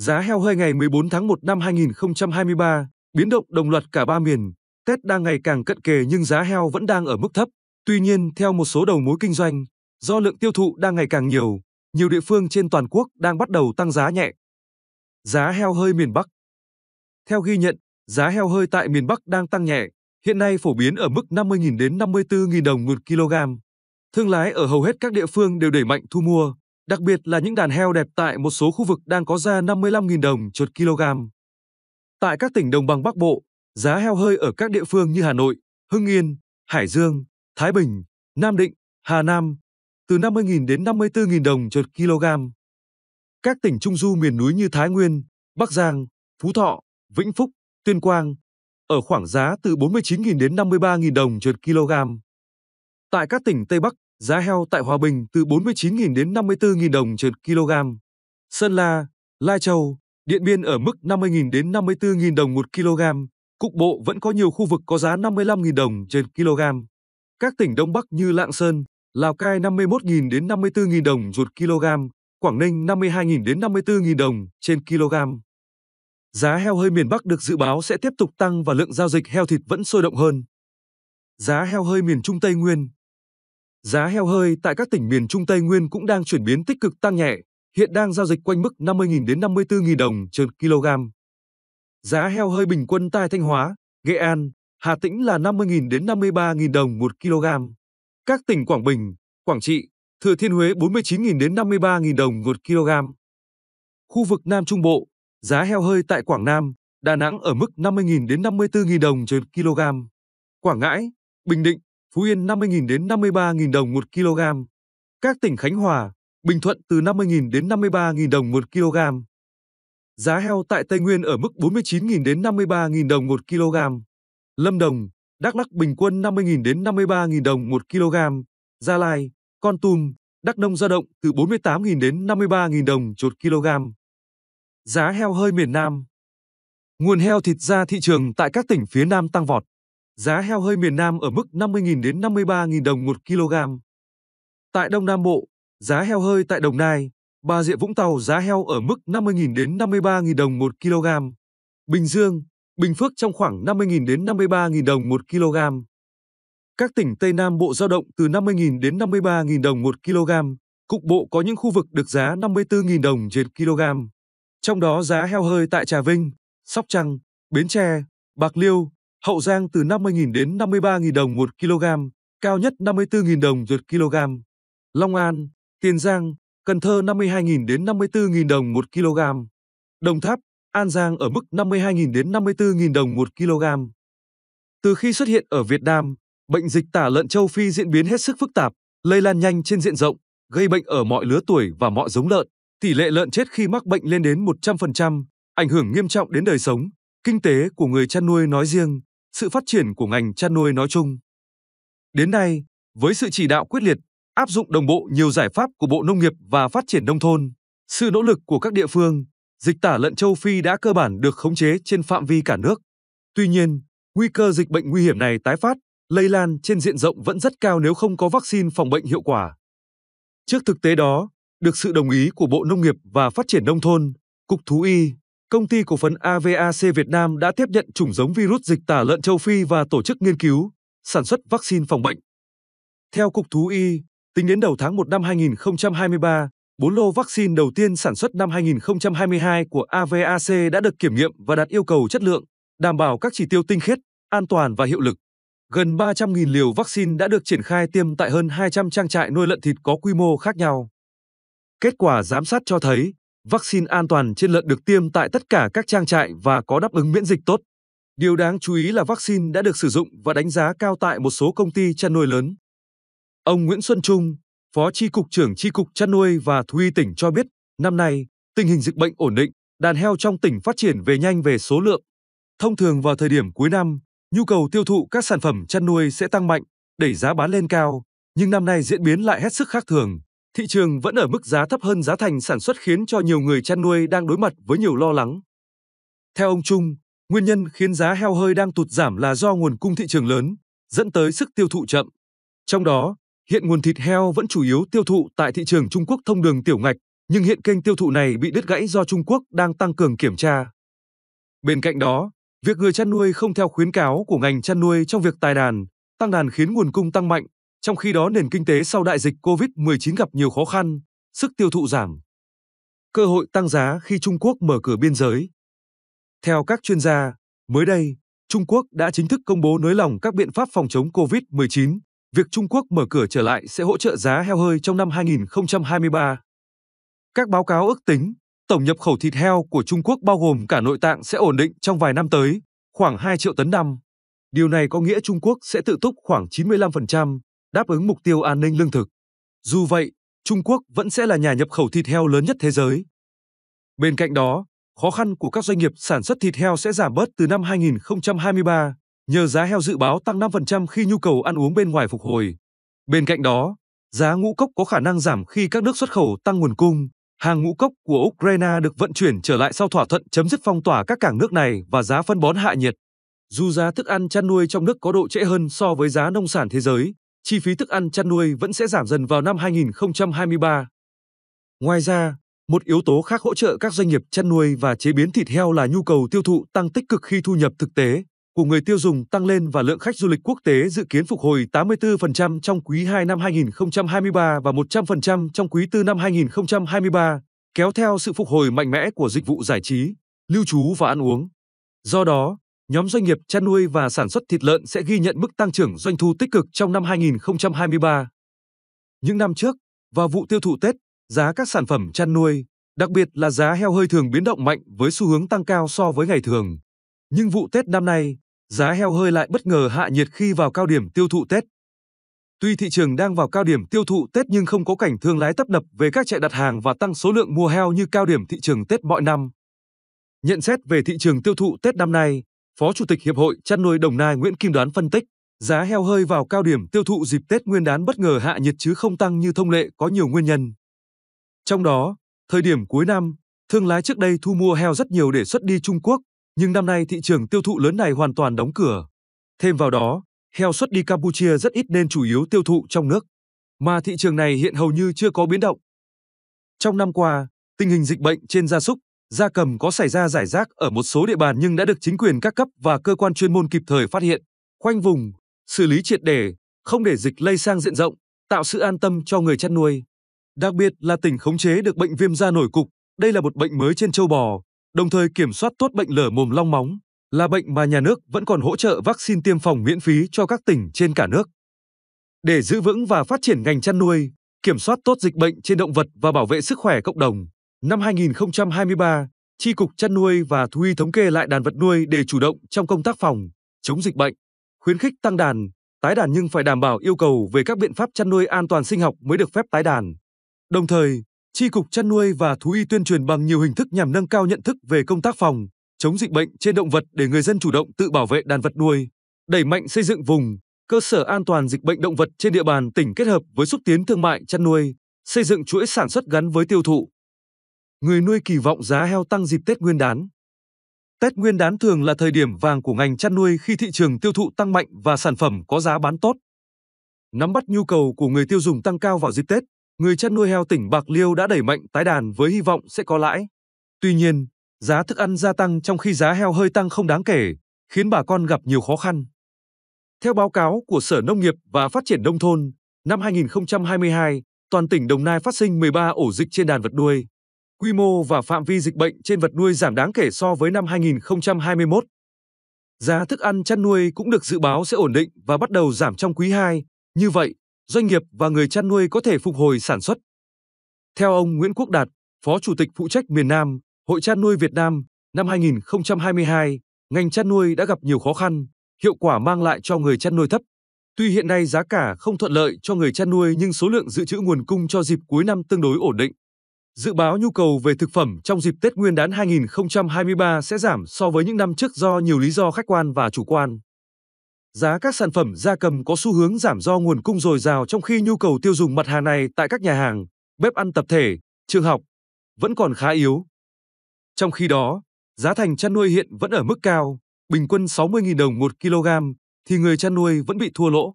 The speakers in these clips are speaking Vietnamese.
Giá heo hơi ngày 14 tháng 1 năm 2023 biến động đồng loạt cả ba miền. Tết đang ngày càng cận kề nhưng giá heo vẫn đang ở mức thấp. Tuy nhiên, theo một số đầu mối kinh doanh, do lượng tiêu thụ đang ngày càng nhiều, nhiều địa phương trên toàn quốc đang bắt đầu tăng giá nhẹ. Giá heo hơi miền Bắc Theo ghi nhận, giá heo hơi tại miền Bắc đang tăng nhẹ, hiện nay phổ biến ở mức 50.000 đến 54.000 đồng một kg. Thương lái ở hầu hết các địa phương đều đẩy mạnh thu mua, đặc biệt là những đàn heo đẹp tại một số khu vực đang có giá 55.000 đồng chốt kg. Tại các tỉnh đồng bằng Bắc Bộ, giá heo hơi ở các địa phương như Hà Nội, Hưng Yên, Hải Dương, Thái Bình, Nam Định, Hà Nam từ 50.000 đến 54.000 đồng chốt kg. Các tỉnh trung du miền núi như Thái Nguyên, Bắc Giang, Phú Thọ, Vĩnh Phúc, Tuyên Quang ở khoảng giá từ 49.000 đến 53.000 đồng chốt kg. Tại các tỉnh Tây Bắc, Giá heo tại Hòa Bình từ 49.000 đến 54.000 đồng trên kg. Sơn La, Lai Châu, Điện Biên ở mức 50.000 đến 54.000 đồng một kg. Cục bộ vẫn có nhiều khu vực có giá 55.000 đồng trên kg. Các tỉnh Đông Bắc như Lạng Sơn, Lào Cai 51.000 đến 54.000 đồng một kg, Quảng Ninh 52.000 đến 54.000 đồng trên kg. Giá heo hơi miền Bắc được dự báo sẽ tiếp tục tăng và lượng giao dịch heo thịt vẫn sôi động hơn. Giá heo hơi miền Trung Tây Nguyên, Giá heo hơi tại các tỉnh miền Trung Tây Nguyên cũng đang chuyển biến tích cực tăng nhẹ, hiện đang giao dịch quanh mức 50.000 đến 54.000 đồng trên kg. Giá heo hơi bình quân tại Thanh Hóa, Nghệ An, Hà Tĩnh là 50.000 đến 53.000 đồng một kg. Các tỉnh Quảng Bình, Quảng Trị, Thừa Thiên Huế 49.000 đến 53.000 đồng một kg. Khu vực Nam Trung Bộ, giá heo hơi tại Quảng Nam, Đà Nẵng ở mức 50.000 đến 54.000 đồng trên kg. Quảng Ngãi, Bình Định, Phú Yên 50.000 đến 53.000 đồng 1 kg. Các tỉnh Khánh Hòa, Bình Thuận từ 50.000 đến 53.000 đồng 1 kg. Giá heo tại Tây Nguyên ở mức 49.000 đến 53.000 đồng 1 kg. Lâm Đồng, Đắk Lắk bình quân 50.000 đến 53.000 đồng 1 kg. Gia Lai, Con Tum, Đắk Nông dao động từ 48.000 đến 53.000 đồng một kg. Giá heo hơi miền Nam Nguồn heo thịt ra thị trường tại các tỉnh phía Nam tăng vọt giá heo hơi miền Nam ở mức 50.000 đến 53.000 đồng 1 kg. Tại Đông Nam Bộ, giá heo hơi tại Đồng Nai, Bà Rịa Vũng Tàu giá heo ở mức 50.000 đến 53.000 đồng 1 kg. Bình Dương, Bình Phước trong khoảng 50.000 đến 53.000 đồng 1 kg. Các tỉnh Tây Nam Bộ giao động từ 50.000 đến 53.000 đồng 1 kg, cục bộ có những khu vực được giá 54.000 đồng trên kg. Trong đó giá heo hơi tại Trà Vinh, Sóc Trăng, Bến Tre, Bạc Liêu, Hậu Giang từ 50.000 đến 53.000 đồng 1 kg, cao nhất 54.000 đồng 1 kg. Long An, Tiền Giang, Cần Thơ 52.000 đến 54.000 đồng 1 kg. Đồng Tháp, An Giang ở mức 52.000 đến 54.000 đồng 1 kg. Từ khi xuất hiện ở Việt Nam, bệnh dịch tả lợn châu Phi diễn biến hết sức phức tạp, lây lan nhanh trên diện rộng, gây bệnh ở mọi lứa tuổi và mọi giống lợn. Tỷ lệ lợn chết khi mắc bệnh lên đến 100%, ảnh hưởng nghiêm trọng đến đời sống, kinh tế của người chăn nuôi nói riêng sự phát triển của ngành chăn nuôi nói chung. Đến nay, với sự chỉ đạo quyết liệt, áp dụng đồng bộ nhiều giải pháp của Bộ Nông nghiệp và Phát triển Nông thôn, sự nỗ lực của các địa phương, dịch tả lợn châu Phi đã cơ bản được khống chế trên phạm vi cả nước. Tuy nhiên, nguy cơ dịch bệnh nguy hiểm này tái phát, lây lan trên diện rộng vẫn rất cao nếu không có vaccine phòng bệnh hiệu quả. Trước thực tế đó, được sự đồng ý của Bộ Nông nghiệp và Phát triển Nông thôn, Cục Thú y, công ty cổ phần AVAC Việt Nam đã tiếp nhận chủng giống virus dịch tả lợn châu Phi và tổ chức nghiên cứu, sản xuất vaccine phòng bệnh. Theo Cục Thú Y, tính đến đầu tháng 1 năm 2023, 4 lô vaccine đầu tiên sản xuất năm 2022 của AVAC đã được kiểm nghiệm và đạt yêu cầu chất lượng, đảm bảo các chỉ tiêu tinh khiết, an toàn và hiệu lực. Gần 300.000 liều vaccine đã được triển khai tiêm tại hơn 200 trang trại nuôi lợn thịt có quy mô khác nhau. Kết quả giám sát cho thấy, Vaccine an toàn trên lợn được tiêm tại tất cả các trang trại và có đáp ứng miễn dịch tốt. Điều đáng chú ý là vaccine đã được sử dụng và đánh giá cao tại một số công ty chăn nuôi lớn. Ông Nguyễn Xuân Trung, Phó Tri Cục trưởng Tri Cục Chăn nuôi và Thú y tỉnh cho biết, năm nay, tình hình dịch bệnh ổn định, đàn heo trong tỉnh phát triển về nhanh về số lượng. Thông thường vào thời điểm cuối năm, nhu cầu tiêu thụ các sản phẩm chăn nuôi sẽ tăng mạnh, đẩy giá bán lên cao, nhưng năm nay diễn biến lại hết sức khác thường thị trường vẫn ở mức giá thấp hơn giá thành sản xuất khiến cho nhiều người chăn nuôi đang đối mặt với nhiều lo lắng. Theo ông Trung, nguyên nhân khiến giá heo hơi đang tụt giảm là do nguồn cung thị trường lớn, dẫn tới sức tiêu thụ chậm. Trong đó, hiện nguồn thịt heo vẫn chủ yếu tiêu thụ tại thị trường Trung Quốc thông đường tiểu ngạch, nhưng hiện kênh tiêu thụ này bị đứt gãy do Trung Quốc đang tăng cường kiểm tra. Bên cạnh đó, việc người chăn nuôi không theo khuyến cáo của ngành chăn nuôi trong việc tài đàn, tăng đàn khiến nguồn cung tăng mạnh, trong khi đó nền kinh tế sau đại dịch Covid-19 gặp nhiều khó khăn, sức tiêu thụ giảm. Cơ hội tăng giá khi Trung Quốc mở cửa biên giới. Theo các chuyên gia, mới đây, Trung Quốc đã chính thức công bố nới lỏng các biện pháp phòng chống Covid-19. Việc Trung Quốc mở cửa trở lại sẽ hỗ trợ giá heo hơi trong năm 2023. Các báo cáo ước tính, tổng nhập khẩu thịt heo của Trung Quốc bao gồm cả nội tạng sẽ ổn định trong vài năm tới, khoảng 2 triệu tấn năm. Điều này có nghĩa Trung Quốc sẽ tự túc khoảng 95% đáp ứng mục tiêu an ninh lương thực. Dù vậy, Trung Quốc vẫn sẽ là nhà nhập khẩu thịt heo lớn nhất thế giới. Bên cạnh đó, khó khăn của các doanh nghiệp sản xuất thịt heo sẽ giảm bớt từ năm 2023, nhờ giá heo dự báo tăng 5% khi nhu cầu ăn uống bên ngoài phục hồi. Bên cạnh đó, giá ngũ cốc có khả năng giảm khi các nước xuất khẩu tăng nguồn cung. Hàng ngũ cốc của Ukraine được vận chuyển trở lại sau thỏa thuận chấm dứt phong tỏa các cảng nước này và giá phân bón hạ nhiệt. Dù giá thức ăn chăn nuôi trong nước có độ trễ hơn so với giá nông sản thế giới, chi phí thức ăn chăn nuôi vẫn sẽ giảm dần vào năm 2023. Ngoài ra, một yếu tố khác hỗ trợ các doanh nghiệp chăn nuôi và chế biến thịt heo là nhu cầu tiêu thụ tăng tích cực khi thu nhập thực tế của người tiêu dùng tăng lên và lượng khách du lịch quốc tế dự kiến phục hồi 84% trong quý 2 năm 2023 và 100% trong quý 4 năm 2023, kéo theo sự phục hồi mạnh mẽ của dịch vụ giải trí, lưu trú và ăn uống. Do đó, nhóm doanh nghiệp chăn nuôi và sản xuất thịt lợn sẽ ghi nhận mức tăng trưởng doanh thu tích cực trong năm 2023. Những năm trước, vào vụ tiêu thụ Tết, giá các sản phẩm chăn nuôi, đặc biệt là giá heo hơi thường biến động mạnh với xu hướng tăng cao so với ngày thường. Nhưng vụ Tết năm nay, giá heo hơi lại bất ngờ hạ nhiệt khi vào cao điểm tiêu thụ Tết. Tuy thị trường đang vào cao điểm tiêu thụ Tết nhưng không có cảnh thương lái tấp nập về các trại đặt hàng và tăng số lượng mua heo như cao điểm thị trường Tết mọi năm. Nhận xét về thị trường tiêu thụ Tết năm nay, Phó Chủ tịch Hiệp hội Chăn nuôi Đồng Nai Nguyễn Kim Đoán phân tích, giá heo hơi vào cao điểm tiêu thụ dịp Tết Nguyên đán bất ngờ hạ nhiệt chứ không tăng như thông lệ có nhiều nguyên nhân. Trong đó, thời điểm cuối năm, thương lái trước đây thu mua heo rất nhiều để xuất đi Trung Quốc, nhưng năm nay thị trường tiêu thụ lớn này hoàn toàn đóng cửa. Thêm vào đó, heo xuất đi Campuchia rất ít nên chủ yếu tiêu thụ trong nước, mà thị trường này hiện hầu như chưa có biến động. Trong năm qua, tình hình dịch bệnh trên gia súc, gia cầm có xảy ra giải rác ở một số địa bàn nhưng đã được chính quyền các cấp và cơ quan chuyên môn kịp thời phát hiện, khoanh vùng, xử lý triệt đề, không để dịch lây sang diện rộng, tạo sự an tâm cho người chăn nuôi. Đặc biệt là tỉnh khống chế được bệnh viêm da nổi cục, đây là một bệnh mới trên châu bò, đồng thời kiểm soát tốt bệnh lở mồm long móng, là bệnh mà nhà nước vẫn còn hỗ trợ vaccine tiêm phòng miễn phí cho các tỉnh trên cả nước. Để giữ vững và phát triển ngành chăn nuôi, kiểm soát tốt dịch bệnh trên động vật và bảo vệ sức khỏe cộng đồng, Năm 2023, Tri Cục Chăn nuôi và Thú y thống kê lại đàn vật nuôi để chủ động trong công tác phòng, chống dịch bệnh, khuyến khích tăng đàn, tái đàn nhưng phải đảm bảo yêu cầu về các biện pháp chăn nuôi an toàn sinh học mới được phép tái đàn. Đồng thời, Tri Cục Chăn nuôi và Thú y tuyên truyền bằng nhiều hình thức nhằm nâng cao nhận thức về công tác phòng, chống dịch bệnh trên động vật để người dân chủ động tự bảo vệ đàn vật nuôi, đẩy mạnh xây dựng vùng, cơ sở an toàn dịch bệnh động vật trên địa bàn tỉnh kết hợp với xúc tiến thương mại chăn nuôi, xây dựng chuỗi sản xuất gắn với tiêu thụ người nuôi kỳ vọng giá heo tăng dịp Tết Nguyên đán. Tết Nguyên đán thường là thời điểm vàng của ngành chăn nuôi khi thị trường tiêu thụ tăng mạnh và sản phẩm có giá bán tốt. Nắm bắt nhu cầu của người tiêu dùng tăng cao vào dịp Tết, người chăn nuôi heo tỉnh Bạc Liêu đã đẩy mạnh tái đàn với hy vọng sẽ có lãi. Tuy nhiên, giá thức ăn gia tăng trong khi giá heo hơi tăng không đáng kể, khiến bà con gặp nhiều khó khăn. Theo báo cáo của Sở Nông nghiệp và Phát triển Nông thôn, năm 2022, toàn tỉnh Đồng Nai phát sinh 13 ổ dịch trên đàn vật nuôi quy mô và phạm vi dịch bệnh trên vật nuôi giảm đáng kể so với năm 2021. Giá thức ăn chăn nuôi cũng được dự báo sẽ ổn định và bắt đầu giảm trong quý 2. Như vậy, doanh nghiệp và người chăn nuôi có thể phục hồi sản xuất. Theo ông Nguyễn Quốc Đạt, Phó Chủ tịch phụ trách miền Nam, Hội chăn nuôi Việt Nam, năm 2022, ngành chăn nuôi đã gặp nhiều khó khăn, hiệu quả mang lại cho người chăn nuôi thấp. Tuy hiện nay giá cả không thuận lợi cho người chăn nuôi nhưng số lượng dự trữ nguồn cung cho dịp cuối năm tương đối ổn định. Dự báo nhu cầu về thực phẩm trong dịp Tết Nguyên đán 2023 sẽ giảm so với những năm trước do nhiều lý do khách quan và chủ quan. Giá các sản phẩm gia cầm có xu hướng giảm do nguồn cung dồi dào trong khi nhu cầu tiêu dùng mặt hàng này tại các nhà hàng, bếp ăn tập thể, trường học vẫn còn khá yếu. Trong khi đó, giá thành chăn nuôi hiện vẫn ở mức cao, bình quân 60.000 đồng một kg, thì người chăn nuôi vẫn bị thua lỗ.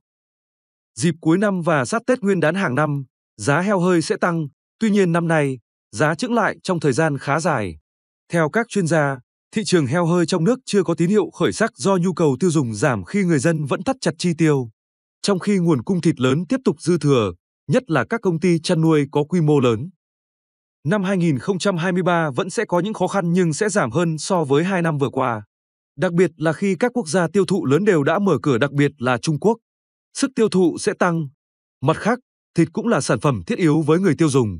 Dịp cuối năm và sát Tết Nguyên đán hàng năm, giá heo hơi sẽ tăng, tuy nhiên năm nay, giá chững lại trong thời gian khá dài. Theo các chuyên gia, thị trường heo hơi trong nước chưa có tín hiệu khởi sắc do nhu cầu tiêu dùng giảm khi người dân vẫn thắt chặt chi tiêu. Trong khi nguồn cung thịt lớn tiếp tục dư thừa, nhất là các công ty chăn nuôi có quy mô lớn. Năm 2023 vẫn sẽ có những khó khăn nhưng sẽ giảm hơn so với hai năm vừa qua. Đặc biệt là khi các quốc gia tiêu thụ lớn đều đã mở cửa đặc biệt là Trung Quốc. Sức tiêu thụ sẽ tăng. Mặt khác, thịt cũng là sản phẩm thiết yếu với người tiêu dùng.